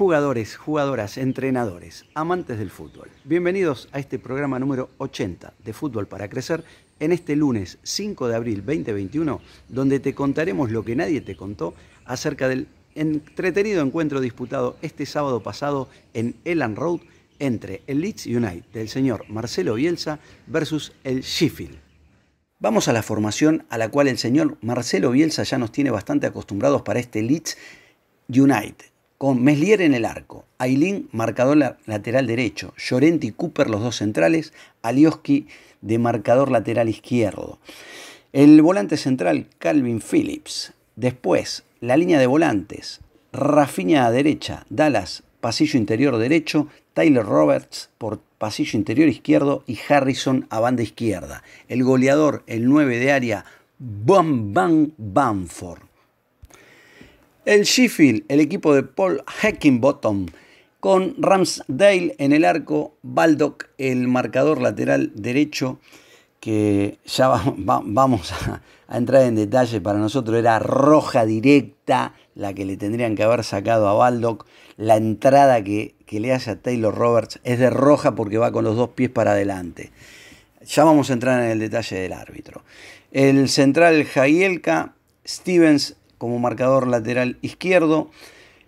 Jugadores, jugadoras, entrenadores, amantes del fútbol, bienvenidos a este programa número 80 de Fútbol para Crecer en este lunes 5 de abril 2021, donde te contaremos lo que nadie te contó acerca del entretenido encuentro disputado este sábado pasado en Elan Road entre el Leeds United del señor Marcelo Bielsa versus el Sheffield. Vamos a la formación a la cual el señor Marcelo Bielsa ya nos tiene bastante acostumbrados para este Leeds United con Meslier en el arco, Ailín marcador lateral derecho, Llorente y Cooper los dos centrales, Alioski de marcador lateral izquierdo. El volante central, Calvin Phillips. Después, la línea de volantes, Rafinha a derecha, Dallas, pasillo interior derecho, Tyler Roberts por pasillo interior izquierdo y Harrison a banda izquierda. El goleador, el 9 de área, Bam Bam Bamford. El Sheffield, el equipo de Paul Heckingbottom, con Ramsdale en el arco, Baldock el marcador lateral derecho, que ya vamos a, entrar en detalle, para nosotros era roja directa la que le tendrían que haber sacado a Baldock, la entrada que, que le hace a Taylor Roberts es de roja porque va con los dos pies para adelante. Ya vamos a entrar en el detalle del árbitro. El central Jaielka, Stevens como marcador lateral izquierdo.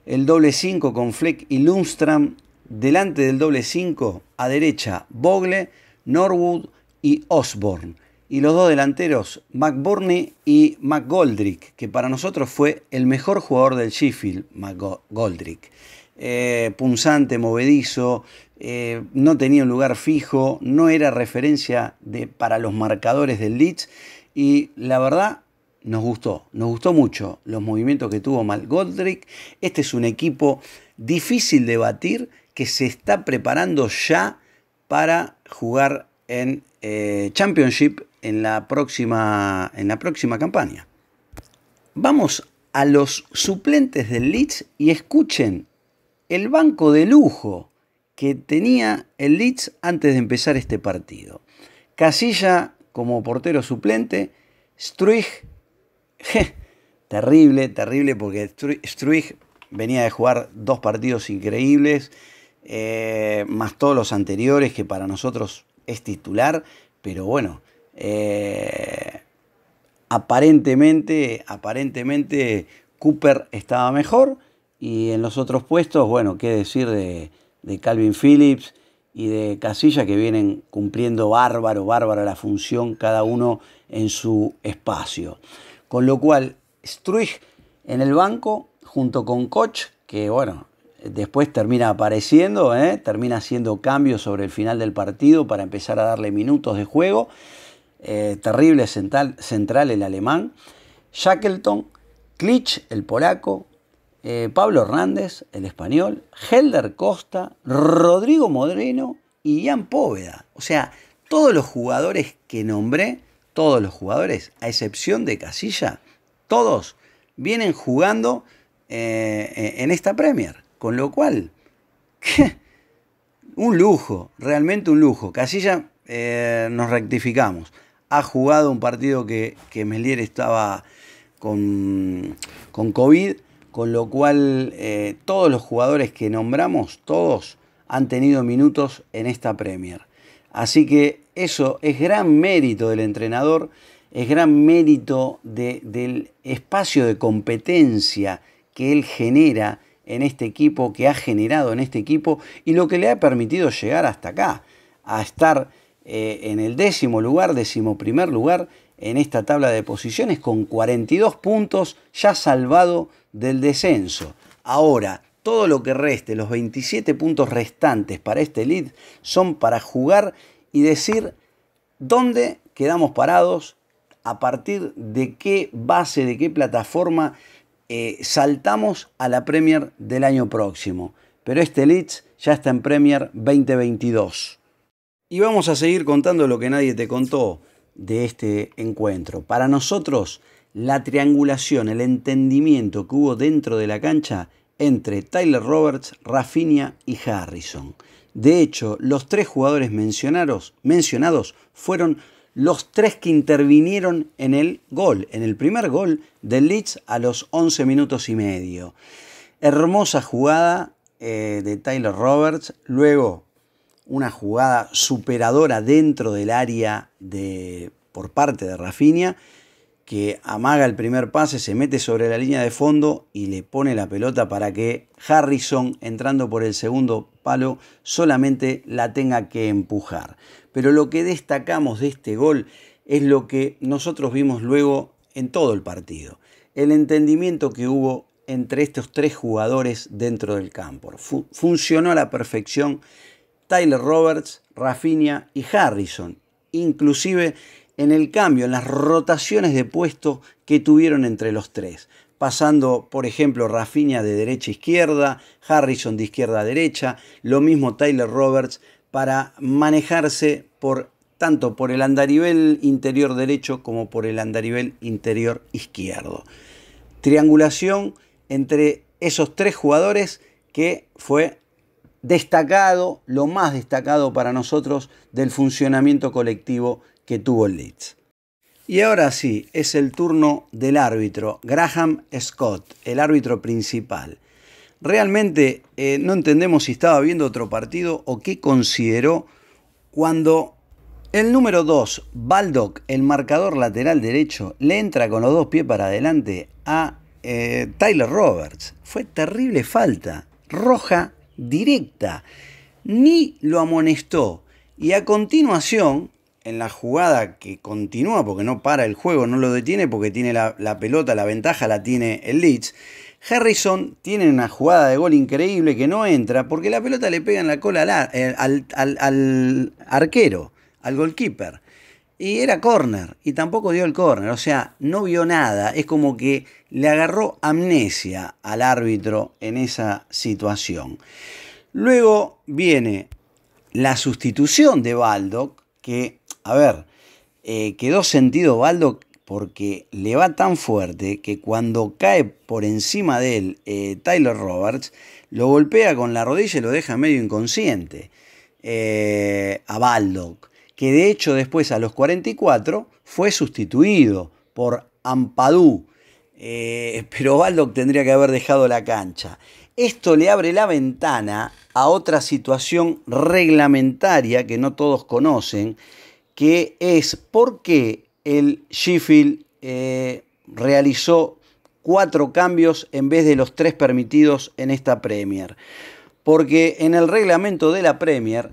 El doble 5 con Fleck y lundström Delante del doble 5, a derecha, Bogle, Norwood y Osborne. Y los dos delanteros, McBurney y McGoldrick, que para nosotros fue el mejor jugador del Sheffield, McGoldrick. Eh, punzante, movedizo, eh, no tenía un lugar fijo, no era referencia de, para los marcadores del Leeds. Y la verdad, nos gustó, nos gustó mucho los movimientos que tuvo Mal Goldrick. Este es un equipo difícil de batir que se está preparando ya para jugar en eh, Championship en la, próxima, en la próxima campaña. Vamos a los suplentes del Leeds y escuchen el banco de lujo que tenía el Leeds antes de empezar este partido. Casilla como portero suplente, Struich terrible, terrible, porque Struig venía de jugar dos partidos increíbles, eh, más todos los anteriores, que para nosotros es titular, pero bueno, eh, aparentemente, aparentemente Cooper estaba mejor y en los otros puestos, bueno, qué decir de, de Calvin Phillips y de Casilla que vienen cumpliendo bárbaro, bárbaro la función, cada uno en su espacio. Con lo cual, Struig en el banco, junto con Koch, que bueno, después termina apareciendo, ¿eh? termina haciendo cambios sobre el final del partido para empezar a darle minutos de juego. Eh, terrible central, central, el alemán. Shackleton, Klitsch, el polaco, eh, Pablo Hernández, el español, Helder Costa, Rodrigo Modreno y Ian Póveda. O sea, todos los jugadores que nombré todos los jugadores, a excepción de Casilla, todos vienen jugando eh, eh, en esta Premier. Con lo cual, un lujo, realmente un lujo. Casilla, eh, nos rectificamos. Ha jugado un partido que, que Melier estaba con, COVID, con lo cual todos los jugadores que nombramos, todos han tenido minutos en esta Premier. Así que eso es gran mérito del entrenador, es gran mérito del espacio de competencia que él genera en este equipo, que ha generado en este equipo y lo que le ha permitido llegar hasta acá, a estar eh, en el décimo lugar, décimo primer lugar en esta tabla de posiciones con 42 puntos ya salvado del descenso. Ahora, todo lo que reste, los 27 puntos restantes para este lead, son para jugar y decir dónde quedamos parados, a partir de qué base, de qué plataforma eh, saltamos a la Premier del año próximo. Pero este lead ya está en Premier 2022. Y vamos a seguir contando lo que nadie te contó de este encuentro. Para nosotros, la triangulación, el entendimiento que hubo dentro de la cancha entre Tyler Roberts, Rafinha y Harrison. De hecho, los tres jugadores mencionados, fueron los tres que intervinieron en el gol, en el primer gol del Leeds a los 11 minutos y medio. Hermosa jugada eh, de Tyler Roberts, luego una jugada superadora dentro del área por parte de Rafinha que amaga el primer pase, se mete sobre la línea de fondo y le pone la pelota para que Harrison, entrando por el segundo palo, solamente la tenga que empujar. Pero lo que destacamos de este gol es lo que nosotros vimos luego en todo el partido. El entendimiento que hubo entre estos tres jugadores dentro del campo. funcionó a la perfección Tyler Roberts, Rafinha y Harrison. Inclusive en el cambio, en las rotaciones de puesto que tuvieron entre los tres. Pasando, por ejemplo, Rafinha de derecha a izquierda, Harrison de izquierda a derecha, lo mismo Tyler Roberts, para manejarse por, tanto por el andarivel interior derecho como por el andarivel interior izquierdo. Triangulación entre esos tres jugadores que fue destacado, lo más destacado para nosotros del funcionamiento colectivo que tuvo el Leeds. Y ahora sí, es el turno del árbitro, Graham Scott, el árbitro principal. Realmente eh, no entendemos si estaba viendo otro partido o qué consideró cuando el número 2, Baldock, el marcador lateral derecho, le entra con los dos pies para adelante a eh, Tyler Roberts. Fue terrible falta, roja directa. Ni lo amonestó. Y a continuación, en la jugada que continúa, porque no para el juego, no lo detiene, porque tiene la, pelota, la ventaja la tiene el Leeds. Harrison tiene una jugada de gol increíble que no entra porque la pelota le pega en la cola al, eh, arquero, al goalkeeper. Y era córner, y tampoco dio el corner, o sea, no vio nada. Es como que le agarró amnesia al árbitro en esa situación. Luego viene la sustitución de Baldock, que a ver, eh, quedó sentido Baldo porque le va tan fuerte que cuando cae por encima de él eh, Tyler Roberts, lo golpea con la rodilla y lo deja medio inconsciente eh, a Baldock, que de hecho después a los 44 fue sustituido por Ampadú, pero Baldock tendría que haber dejado la cancha. Esto le abre la ventana a otra situación reglamentaria que no todos conocen, que es por qué el Sheffield eh, realizó cuatro cambios en vez de los tres permitidos en esta Premier. Porque en el reglamento de la Premier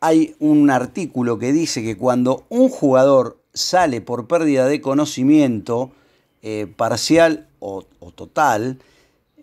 hay un artículo que dice que cuando un jugador sale por pérdida de conocimiento eh, parcial o, total,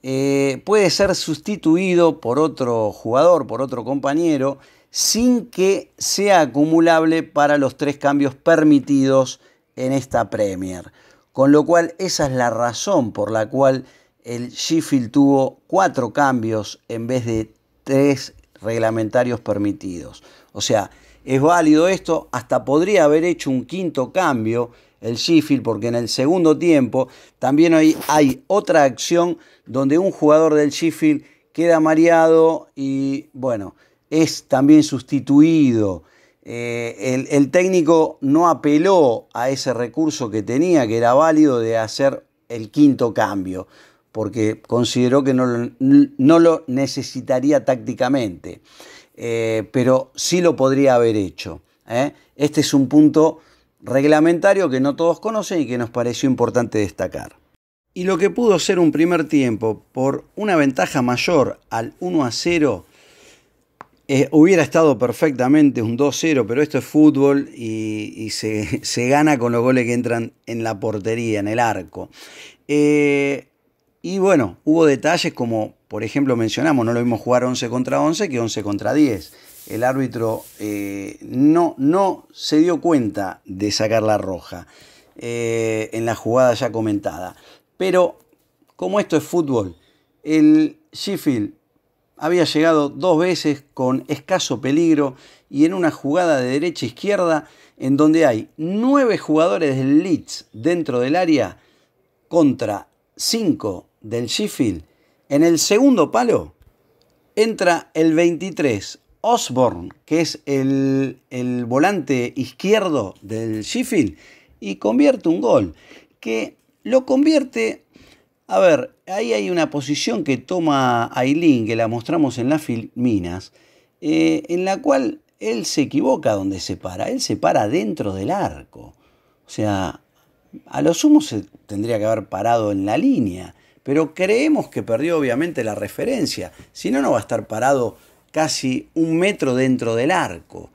eh, puede ser sustituido por otro jugador, por otro compañero, sin que sea acumulable para los tres cambios permitidos en esta Premier. Con lo cual esa es la razón por la cual el Sheffield tuvo cuatro cambios en vez de tres reglamentarios permitidos. O sea, es válido esto, hasta podría haber hecho un quinto cambio el Sheffield, porque en el segundo tiempo también hay, hay otra acción donde un jugador del Sheffield queda mareado y bueno, es también sustituido. Eh, el, técnico no apeló a ese recurso que tenía, que era válido, de hacer el quinto cambio, porque consideró que no lo, necesitaría tácticamente, eh, pero sí lo podría haber hecho. ¿eh? Este es un punto reglamentario que no todos conocen y que nos pareció importante destacar. Y lo que pudo ser un primer tiempo por una ventaja mayor al 1 a 0 eh, hubiera estado perfectamente un 2-0, pero esto es fútbol y, se, gana con los goles que entran en la portería, en el arco. Eh, y bueno, hubo detalles como, por ejemplo, mencionamos, no lo vimos jugar 11 contra 11 que 11 contra 10. El árbitro eh, no, no se dio cuenta de sacar la roja en la jugada ya comentada. Pero como esto es fútbol, el Sheffield había llegado dos veces con escaso peligro y en una jugada de derecha-izquierda en donde hay nueve jugadores del Leeds dentro del área contra cinco del Sheffield. En el segundo palo entra el 23 Osborne, que es el, volante izquierdo del Sheffield, y convierte un gol que lo convierte, a ver, ahí hay una posición que toma Aileen, que la mostramos en las Filminas, eh, en la cual él se equivoca donde se para, él se para dentro del arco. O sea, a lo sumo se tendría que haber parado en la línea, pero creemos que perdió obviamente la referencia, si no, no va a estar parado casi un metro dentro del arco.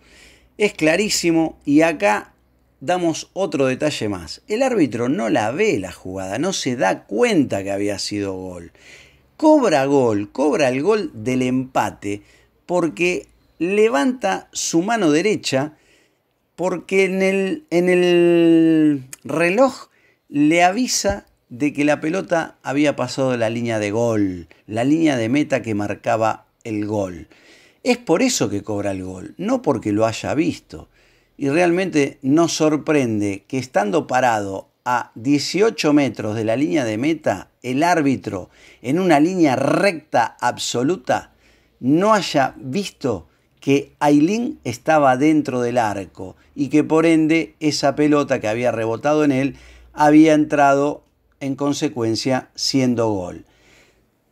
Es clarísimo y acá damos otro detalle más. El árbitro no la ve la jugada, no se da cuenta que había sido gol. Cobra gol, cobra el gol del empate porque levanta su mano derecha porque en el, en el reloj le avisa de que la pelota había pasado la línea de gol, la línea de meta que marcaba el gol. Es por eso que cobra el gol, no porque lo haya visto y realmente nos sorprende que estando parado a 18 metros de la línea de meta, el árbitro en una línea recta absoluta no haya visto que Ailín estaba dentro del arco y que por ende esa pelota que había rebotado en él había entrado en consecuencia siendo gol.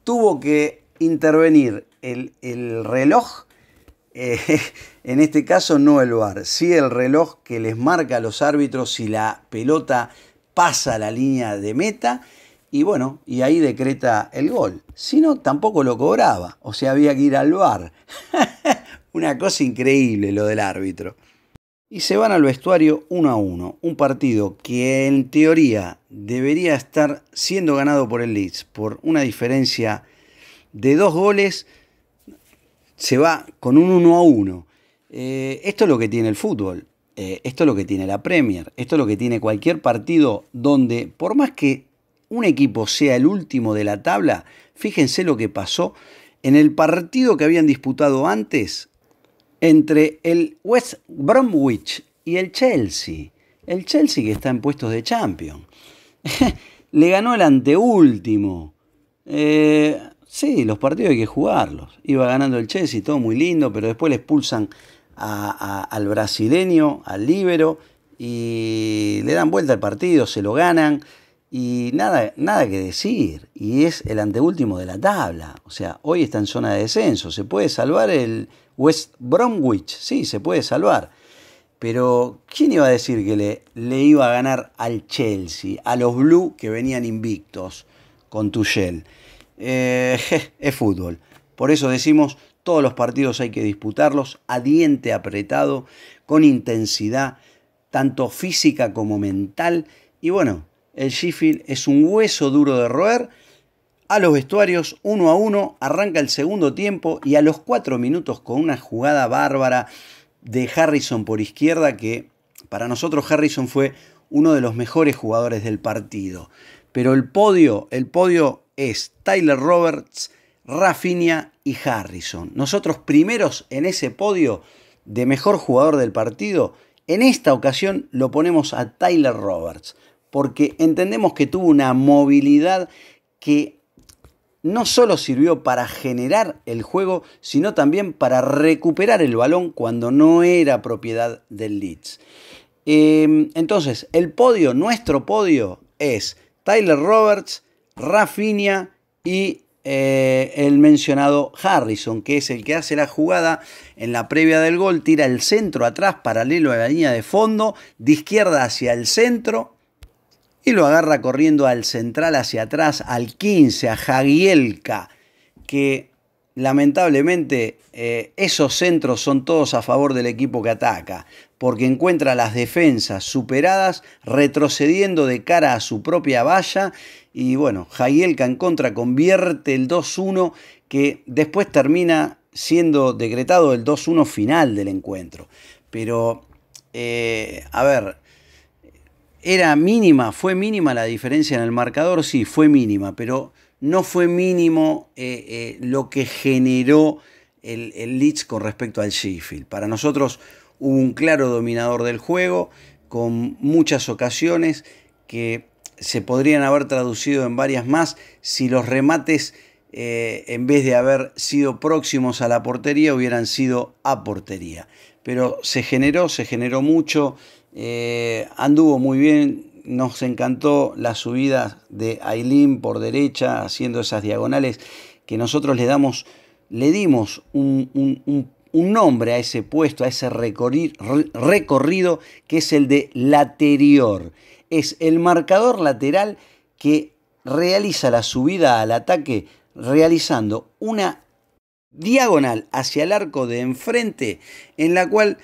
Tuvo que intervenir el, el reloj eh, en este caso no el VAR, sí el reloj que les marca a los árbitros si la pelota pasa la línea de meta y bueno, y ahí decreta el gol. Si no, tampoco lo cobraba, o sea, había que ir al VAR. Una cosa increíble lo del árbitro. Y se van al vestuario 1 a 1, un partido que en teoría debería estar siendo ganado por el Leeds por una diferencia de dos goles se va con un 1 a 1. Eh, esto es lo que tiene el fútbol, eh, esto es lo que tiene la Premier, esto es lo que tiene cualquier partido donde, por más que un equipo sea el último de la tabla, fíjense lo que pasó en el partido que habían disputado antes entre el West Bromwich y el Chelsea. El Chelsea que está en puestos de champion. Le ganó el anteúltimo. Eh, Sí, los partidos hay que jugarlos. Iba ganando el Chelsea, todo muy lindo, pero después le expulsan al brasileño, al líbero, y le dan vuelta al partido, se lo ganan, y nada, nada que decir. Y es el anteúltimo de la tabla. O sea, hoy está en zona de descenso. Se puede salvar el West Bromwich, sí, se puede salvar. Pero, ¿quién iba a decir que le, iba a ganar al Chelsea, a los Blue que venían invictos con Tuchel? Eh, es fútbol. Por eso decimos, todos los partidos hay que disputarlos a diente apretado, con intensidad, tanto física como mental. Y bueno, el Sheffield es un hueso duro de roer. A los vestuarios, uno a uno, arranca el segundo tiempo y a los cuatro minutos con una jugada bárbara de Harrison por izquierda, que para nosotros Harrison fue uno de los mejores jugadores del partido. Pero el podio, el podio es Tyler Roberts, Rafinha y Harrison. Nosotros primeros en ese podio de mejor jugador del partido, en esta ocasión lo ponemos a Tyler Roberts, porque entendemos que tuvo una movilidad que no solo sirvió para generar el juego, sino también para recuperar el balón cuando no era propiedad del Leeds. Em, entonces, el podio, nuestro podio, es Tyler Roberts, Rafinha y eh, el mencionado Harrison, que es el que hace la jugada en la previa del gol, tira el centro atrás paralelo a la línea de fondo, de izquierda hacia el centro, y lo agarra corriendo al central hacia atrás, al 15, a Jagielka, que lamentablemente eh, esos centros son todos a favor del equipo que ataca, porque encuentra las defensas superadas, retrocediendo de cara a su propia valla, y bueno, Jaielka en contra convierte el 2-1 que después termina siendo decretado el 2-1 final del encuentro. Pero, eh, a ver, era mínima, fue mínima la diferencia en el marcador, sí, fue mínima, pero no fue mínimo eh, eh, lo que generó el, el, Leeds con respecto al Sheffield. Para nosotros hubo un claro dominador del juego, con muchas ocasiones que se podrían haber traducido en varias más si los remates, eh, en vez de haber sido próximos a la portería, hubieran sido a portería. Pero se generó, se generó mucho, anduvo muy bien nos encantó la subida de Aileen por derecha, haciendo esas diagonales que nosotros le damos, le dimos un, nombre a ese puesto, a ese recorrido que es el de lateral, Es el marcador lateral que realiza la subida al ataque realizando una diagonal hacia el arco de enfrente en la cual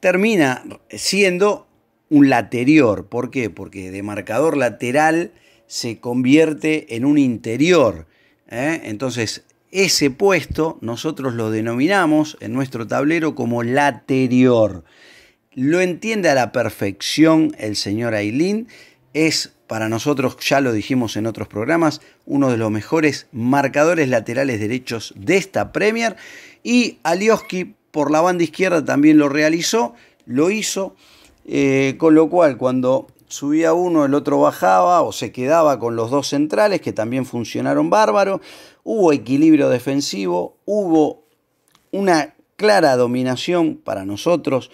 termina siendo un lateral, ¿Por qué? Porque de marcador lateral se convierte en un interior. ¿eh? Entonces, ese puesto nosotros lo denominamos en nuestro tablero como lateral Lo entiende a la perfección el señor Ailín. Es para nosotros, ya lo dijimos en otros programas, uno de los mejores marcadores laterales derechos de esta Premier. Y Alioski por la banda izquierda también lo realizó, lo hizo. Eh, con lo cual, cuando subía uno, el otro bajaba o se quedaba con los dos centrales que también funcionaron bárbaro. Hubo equilibrio defensivo, hubo una clara dominación para nosotros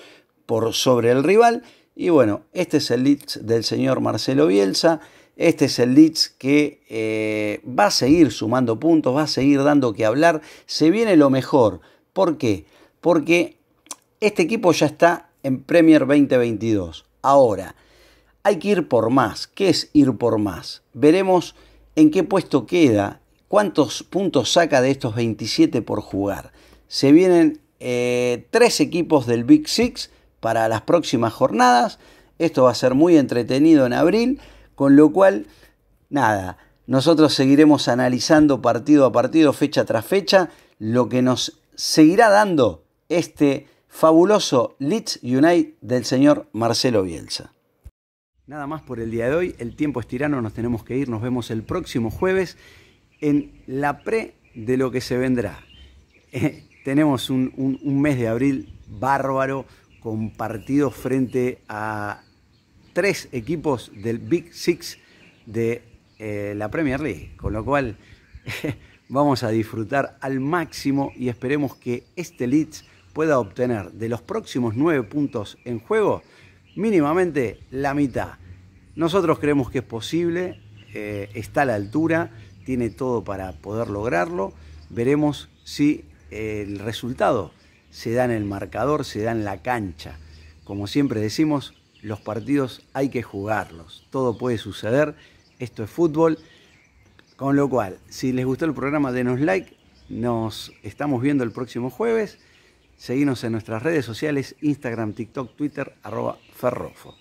por sobre el rival. Y bueno, este es el Leeds del señor Marcelo Bielsa. Este es el Leeds que eh, va a seguir sumando puntos, va a seguir dando que hablar. Se viene lo mejor. ¿Por qué? Porque este equipo ya está en Premier 2022. Ahora, hay que ir por más. ¿Qué es ir por más? Veremos en qué puesto queda, cuántos puntos saca de estos 27 por jugar. Se vienen eh, tres equipos del Big Six para las próximas jornadas. Esto va a ser muy entretenido en abril, con lo cual, nada, nosotros seguiremos analizando partido a partido, fecha tras fecha, lo que nos seguirá dando este fabuloso Leeds United del señor Marcelo Bielsa. Nada más por el día de hoy, el tiempo es tirano, nos tenemos que ir, nos vemos el próximo jueves en la pre de lo que se vendrá. Eh, tenemos un, mes de abril bárbaro con partidos frente a tres equipos del Big Six de eh, la Premier League, con lo cual vamos a disfrutar al máximo y esperemos que este Leeds pueda obtener de los próximos nueve puntos en juego mínimamente la mitad. Nosotros creemos que es posible, eh, está a la altura, tiene todo para poder lograrlo. Veremos si eh, el resultado se da en el marcador, se da en la cancha. Como siempre decimos, los partidos hay que jugarlos, todo puede suceder, esto es fútbol. Con lo cual, si les gustó el programa, denos like, nos estamos viendo el próximo jueves. Seguimos en nuestras redes sociales, Instagram, TikTok, Twitter, arroba ferrofo.